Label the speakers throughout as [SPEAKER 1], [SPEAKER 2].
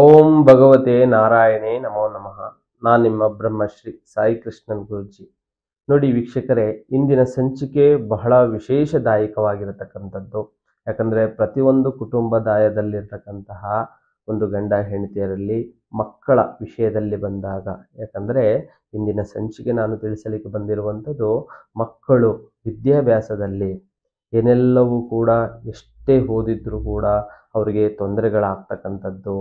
[SPEAKER 1] ಓಂ ಭಗವತೆ ನಾರಾಯಣೇ ನಮೋ ನಮಃ ನಾನು ನಿಮ್ಮ ಬ್ರಹ್ಮಶ್ರೀ ಸಾಯಿ ಕೃಷ್ಣನ್ ಗುರುಜಿ ನೋಡಿ ವೀಕ್ಷಕರೇ ಇಂದಿನ ಸಂಚಿಕೆ ಬಹಳ ವಿಶೇಷದಾಯಕವಾಗಿರತಕ್ಕಂಥದ್ದು ಯಾಕಂದರೆ ಪ್ರತಿಯೊಂದು ಕುಟುಂಬದಾಯದಲ್ಲಿರ್ತಕ್ಕಂತಹ ಒಂದು ಗಂಡ ಹೆಂಡತಿಯರಲ್ಲಿ ಮಕ್ಕಳ ವಿಷಯದಲ್ಲಿ ಬಂದಾಗ ಯಾಕಂದರೆ ಇಂದಿನ ಸಂಚಿಕೆ ನಾನು ತಿಳಿಸಲಿಕ್ಕೆ ಬಂದಿರುವಂಥದ್ದು ಮಕ್ಕಳು ವಿದ್ಯಾಭ್ಯಾಸದಲ್ಲಿ ಏನೆಲ್ಲವೂ ಕೂಡ ಎಷ್ಟೇ ಓದಿದ್ರೂ ಕೂಡ ಅವರಿಗೆ ತೊಂದರೆಗಳಾಗ್ತಕ್ಕಂಥದ್ದು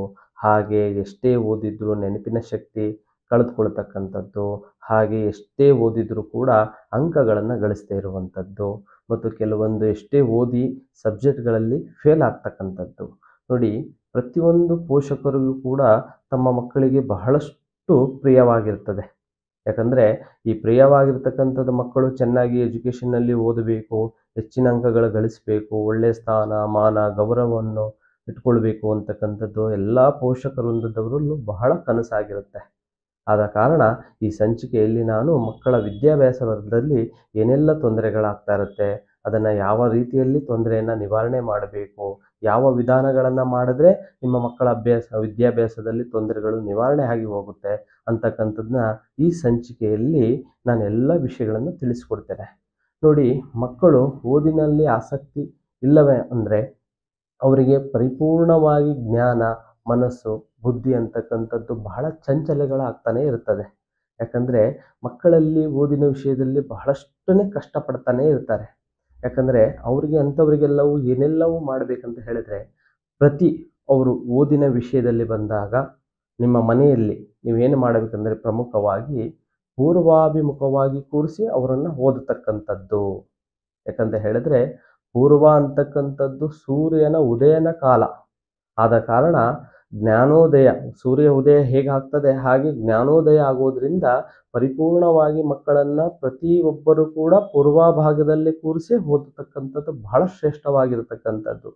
[SPEAKER 1] ಹಾಗೆ ಎಷ್ಟೇ ಓದಿದ್ರೂ ನೆನಪಿನ ಶಕ್ತಿ ಕಳೆದುಕೊಳ್ತಕ್ಕಂಥದ್ದು ಹಾಗೆ ಎಷ್ಟೇ ಓದಿದ್ರೂ ಕೂಡ ಅಂಕಗಳನ್ನು ಗಳಿಸದೇ ಇರುವಂಥದ್ದು ಮತ್ತು ಕೆಲವೊಂದು ಎಷ್ಟೇ ಓದಿ ಸಬ್ಜೆಕ್ಟ್ಗಳಲ್ಲಿ ಫೇಲ್ ಆಗ್ತಕ್ಕಂಥದ್ದು ನೋಡಿ ಪ್ರತಿಯೊಂದು ಪೋಷಕರಿಗೂ ಕೂಡ ತಮ್ಮ ಮಕ್ಕಳಿಗೆ ಬಹಳಷ್ಟು ಪ್ರಿಯವಾಗಿರ್ತದೆ ಯಾಕಂದರೆ ಈ ಪ್ರಿಯವಾಗಿರ್ತಕ್ಕಂಥದ್ದು ಮಕ್ಕಳು ಚೆನ್ನಾಗಿ ಎಜುಕೇಷನ್ನಲ್ಲಿ ಓದಬೇಕು ಹೆಚ್ಚಿನ ಅಂಕಗಳು ಗಳಿಸಬೇಕು ಒಳ್ಳೆಯ ಸ್ಥಾನ ಮಾನ ಗೌರವವನ್ನು ಇಟ್ಕೊಳ್ಬೇಕು ಅಂತಕ್ಕಂಥದ್ದು ಎಲ್ಲ ವೃಂದದವರಲ್ಲೂ ಬಹಳ ಕನಸಾಗಿರುತ್ತೆ ಆದ ಕಾರಣ ಈ ಸಂಚಿಕೆಯಲ್ಲಿ ನಾನು ಮಕ್ಕಳ ವಿದ್ಯಾಭ್ಯಾಸ ವರ್ಗದಲ್ಲಿ ಏನೆಲ್ಲ ತೊಂದರೆಗಳಾಗ್ತಾ ಇರುತ್ತೆ ಅದನ್ನು ಯಾವ ರೀತಿಯಲ್ಲಿ ತೊಂದರೆಯನ್ನು ನಿವಾರಣೆ ಮಾಡಬೇಕು ಯಾವ ವಿಧಾನಗಳನ್ನು ಮಾಡಿದ್ರೆ ನಿಮ್ಮ ಮಕ್ಕಳ ಅಭ್ಯಾಸ ವಿದ್ಯಾಭ್ಯಾಸದಲ್ಲಿ ತೊಂದರೆಗಳು ನಿವಾರಣೆ ಆಗಿ ಹೋಗುತ್ತೆ ಅಂತಕ್ಕಂಥದ್ದನ್ನ ಈ ಸಂಚಿಕೆಯಲ್ಲಿ ನಾನು ಎಲ್ಲ ವಿಷಯಗಳನ್ನು ತಿಳಿಸ್ಕೊಡ್ತೇನೆ ನೋಡಿ ಮಕ್ಕಳು ಓದಿನಲ್ಲಿ ಆಸಕ್ತಿ ಇಲ್ಲವೇ ಅಂದರೆ ಅವರಿಗೆ ಪರಿಪೂರ್ಣವಾಗಿ ಜ್ಞಾನ ಮನಸ್ಸು ಬುದ್ಧಿ ಅಂತಕ್ಕಂಥದ್ದು ಬಹಳ ಚಂಚಲಗಳಾಗ್ತಾನೆ ಇರ್ತದೆ ಯಾಕಂದರೆ ಮಕ್ಕಳಲ್ಲಿ ಓದಿನ ವಿಷಯದಲ್ಲಿ ಬಹಳಷ್ಟು ಕಷ್ಟಪಡ್ತಾನೆ ಇರ್ತಾರೆ ಯಾಕಂದರೆ ಅವರಿಗೆ ಅಂಥವರಿಗೆಲ್ಲವೂ ಏನೆಲ್ಲವೂ ಮಾಡಬೇಕಂತ ಹೇಳಿದರೆ ಪ್ರತಿ ಅವರು ಓದಿನ ವಿಷಯದಲ್ಲಿ ಬಂದಾಗ ನಿಮ್ಮ ಮನೆಯಲ್ಲಿ ನೀವೇನು ಮಾಡಬೇಕಂದ್ರೆ ಪ್ರಮುಖವಾಗಿ ಪೂರ್ವಾಭಿಮುಖವಾಗಿ ಕೂರಿಸಿ ಅವರನ್ನು ಓದತಕ್ಕಂಥದ್ದು ಯಾಕಂತ ಹೇಳಿದ್ರೆ ಪೂರ್ವ ಅಂತಕ್ಕಂಥದ್ದು ಸೂರ್ಯನ ಉದಯನ ಕಾಲ ಆದ ಕಾರಣ ಜ್ಞಾನೋದಯ ಸೂರ್ಯ ಉದಯ ಹೇಗಾಗ್ತದೆ ಹಾಗೆ ಜ್ಞಾನೋದಯ ಆಗೋದ್ರಿಂದ ಪರಿಪೂರ್ಣವಾಗಿ ಮಕ್ಕಳನ್ನು ಪ್ರತಿಯೊಬ್ಬರೂ ಕೂಡ ಪೂರ್ವಭಾಗದಲ್ಲಿ ಕೂರಿಸಿ ಓದತಕ್ಕಂಥದ್ದು ಬಹಳ ಶ್ರೇಷ್ಠವಾಗಿರತಕ್ಕಂಥದ್ದು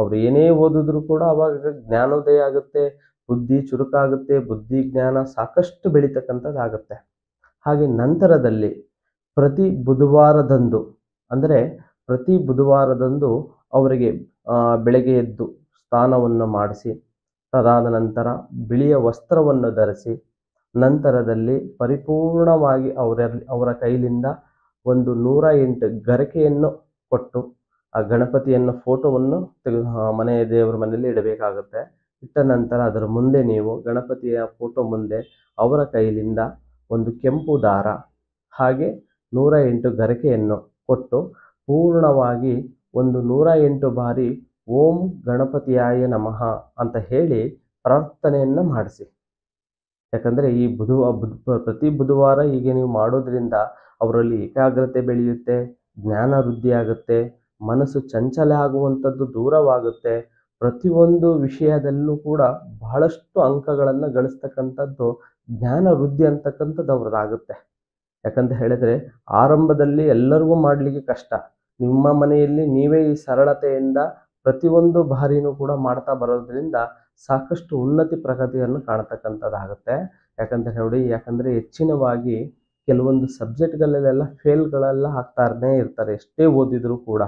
[SPEAKER 1] ಅವ್ರು ಏನೇ ಓದಿದ್ರು ಕೂಡ ಅವಾಗ ಜ್ಞಾನೋದಯ ಆಗುತ್ತೆ ಬುದ್ಧಿ ಚುರುಕಾಗುತ್ತೆ ಬುದ್ಧಿ ಜ್ಞಾನ ಸಾಕಷ್ಟು ಬೆಳೀತಕ್ಕಂಥದ್ದಾಗುತ್ತೆ ಹಾಗೆ ನಂತರದಲ್ಲಿ ಪ್ರತಿ ಬುಧವಾರದಂದು ಅಂದರೆ ಪ್ರತಿ ಬುಧವಾರದಂದು ಅವರಿಗೆ ಬೆಳಗ್ಗೆ ಎದ್ದು ಸ್ನಾನವನ್ನು ಮಾಡಿಸಿ ತದಾದ ನಂತರ ಬಿಳಿಯ ವಸ್ತ್ರವನ್ನು ಧರಿಸಿ ನಂತರದಲ್ಲಿ ಪರಿಪೂರ್ಣವಾಗಿ ಅವರಲ್ಲಿ ಅವರ ಕೈಲಿಂದ ಒಂದು ನೂರ ಎಂಟು ಗರಕೆಯನ್ನು ಕೊಟ್ಟು ಆ ಗಣಪತಿಯನ್ನು ಫೋಟೋವನ್ನು ತೆಗೆ ಮನೆಯ ದೇವರ ಮನೆಯಲ್ಲಿ ಇಡಬೇಕಾಗುತ್ತೆ ಇಟ್ಟ ನಂತರ ಅದರ ಮುಂದೆ ನೀವು ಗಣಪತಿಯ ಫೋಟೋ ಮುಂದೆ ಅವರ ಕೈಲಿಂದ ಒಂದು ಕೆಂಪು ದಾರ ಹಾಗೆ ನೂರ ಎಂಟು ಗರಿಕೆಯನ್ನು ಕೊಟ್ಟು ಪೂರ್ಣವಾಗಿ ಒಂದು ನೂರ ಎಂಟು ಬಾರಿ ಓಂ ಗಣಪತಿಯಾಯ ನಮಃ ಅಂತ ಹೇಳಿ ಪ್ರಾರ್ಥನೆಯನ್ನು ಮಾಡಿಸಿ ಯಾಕಂದರೆ ಈ ಬುಧ ಪ್ರತಿ ಬುಧವಾರ ಹೀಗೆ ನೀವು ಮಾಡೋದ್ರಿಂದ ಅವರಲ್ಲಿ ಏಕಾಗ್ರತೆ ಬೆಳೆಯುತ್ತೆ ಜ್ಞಾನ ಆಗುತ್ತೆ ಮನಸ್ಸು ಚಂಚಲ ಆಗುವಂಥದ್ದು ದೂರವಾಗುತ್ತೆ ಪ್ರತಿಯೊಂದು ವಿಷಯದಲ್ಲೂ ಕೂಡ ಬಹಳಷ್ಟು ಅಂಕಗಳನ್ನು ಗಳಿಸ್ತಕ್ಕಂಥದ್ದು ಜ್ಞಾನ ವೃದ್ಧಿ ಅಂತಕ್ಕಂಥದ್ದು ಅವ್ರದ್ದಾಗುತ್ತೆ ಯಾಕಂತ ಹೇಳಿದ್ರೆ ಆರಂಭದಲ್ಲಿ ಎಲ್ಲರಿಗೂ ಮಾಡಲಿಕ್ಕೆ ಕಷ್ಟ ನಿಮ್ಮ ಮನೆಯಲ್ಲಿ ನೀವೇ ಈ ಸರಳತೆಯಿಂದ ಪ್ರತಿಯೊಂದು ಬಾರಿನೂ ಕೂಡ ಮಾಡ್ತಾ ಬರೋದ್ರಿಂದ ಸಾಕಷ್ಟು ಉನ್ನತಿ ಪ್ರಗತಿಯನ್ನು ಕಾಣತಕ್ಕಂಥದ್ದಾಗುತ್ತೆ ಯಾಕಂತ ಹೇಳಿ ಯಾಕಂದರೆ ಹೆಚ್ಚಿನವಾಗಿ ಕೆಲವೊಂದು ಸಬ್ಜೆಕ್ಟ್ಗಳಲ್ಲೆಲ್ಲ ಫೇಲ್ಗಳೆಲ್ಲ ಆಗ್ತಾರನೇ ಇರ್ತಾರೆ ಎಷ್ಟೇ ಓದಿದರೂ ಕೂಡ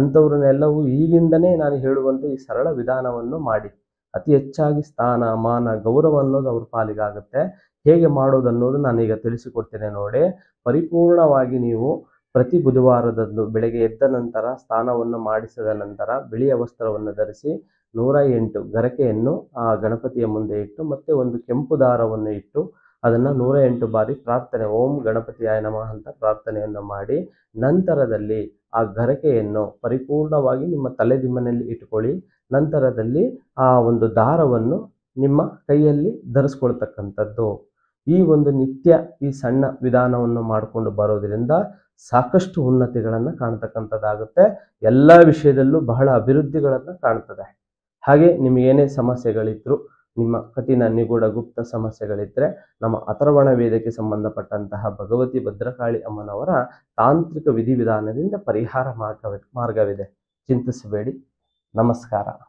[SPEAKER 1] ಅಂಥವ್ರನ್ನೆಲ್ಲವೂ ಈಗಿಂದನೇ ನಾನು ಹೇಳುವಂತೆ ಈ ಸರಳ ವಿಧಾನವನ್ನು ಮಾಡಿ ಅತಿ ಹೆಚ್ಚಾಗಿ ಸ್ಥಾನ ಮಾನ ಗೌರವ ಅನ್ನೋದು ಅವ್ರ ಪಾಲಿಗಾಗುತ್ತೆ ಹೇಗೆ ಮಾಡೋದು ಅನ್ನೋದು ನಾನೀಗ ತಿಳಿಸಿಕೊಡ್ತೇನೆ ನೋಡಿ ಪರಿಪೂರ್ಣವಾಗಿ ನೀವು ಪ್ರತಿ ಬುಧವಾರದಂದು ಬೆಳಗ್ಗೆ ಎದ್ದ ನಂತರ ಸ್ನಾನವನ್ನು ಮಾಡಿಸಿದ ನಂತರ ಬಿಳಿಯ ವಸ್ತ್ರವನ್ನು ಧರಿಸಿ ನೂರ ಎಂಟು ಗರಕೆಯನ್ನು ಆ ಗಣಪತಿಯ ಮುಂದೆ ಇಟ್ಟು ಮತ್ತೆ ಒಂದು ಕೆಂಪು ದಾರವನ್ನು ಇಟ್ಟು ಅದನ್ನು ನೂರ ಎಂಟು ಬಾರಿ ಪ್ರಾರ್ಥನೆ ಓಂ ಗಣಪತಿಯಾಯ ನಮಃ ಅಂತ ಪ್ರಾರ್ಥನೆಯನ್ನು ಮಾಡಿ ನಂತರದಲ್ಲಿ ಆ ಗರಕೆಯನ್ನು ಪರಿಪೂರ್ಣವಾಗಿ ನಿಮ್ಮ ತಲೆದಿಮ್ಮನಲ್ಲಿ ಇಟ್ಕೊಳ್ಳಿ ನಂತರದಲ್ಲಿ ಆ ಒಂದು ದಾರವನ್ನು ನಿಮ್ಮ ಕೈಯಲ್ಲಿ ಧರಿಸ್ಕೊಳ್ತಕ್ಕಂಥದ್ದು ಈ ಒಂದು ನಿತ್ಯ ಈ ಸಣ್ಣ ವಿಧಾನವನ್ನು ಮಾಡಿಕೊಂಡು ಬರೋದರಿಂದ ಸಾಕಷ್ಟು ಉನ್ನತಿಗಳನ್ನು ಕಾಣ್ತಕ್ಕಂಥದ್ದಾಗುತ್ತೆ ಎಲ್ಲ ವಿಷಯದಲ್ಲೂ ಬಹಳ ಅಭಿವೃದ್ಧಿಗಳನ್ನು ಕಾಣ್ತದೆ ಹಾಗೆ ನಿಮಗೇನೇ ಸಮಸ್ಯೆಗಳಿದ್ರು ನಿಮ್ಮ ಕಠಿಣ ನಿಗೂಢ ಗುಪ್ತ ಸಮಸ್ಯೆಗಳಿದ್ರೆ ನಮ್ಮ ಅಥರ್ವಣ ವೇದಕ್ಕೆ ಸಂಬಂಧಪಟ್ಟಂತಹ ಭಗವತಿ ಭದ್ರಕಾಳಿ ಅಮ್ಮನವರ ತಾಂತ್ರಿಕ ವಿಧಿವಿಧಾನದಿಂದ ಪರಿಹಾರ ಮಾರ್ಗ ಮಾರ್ಗವಿದೆ ಚಿಂತಿಸಬೇಡಿ ನಮಸ್ಕಾರ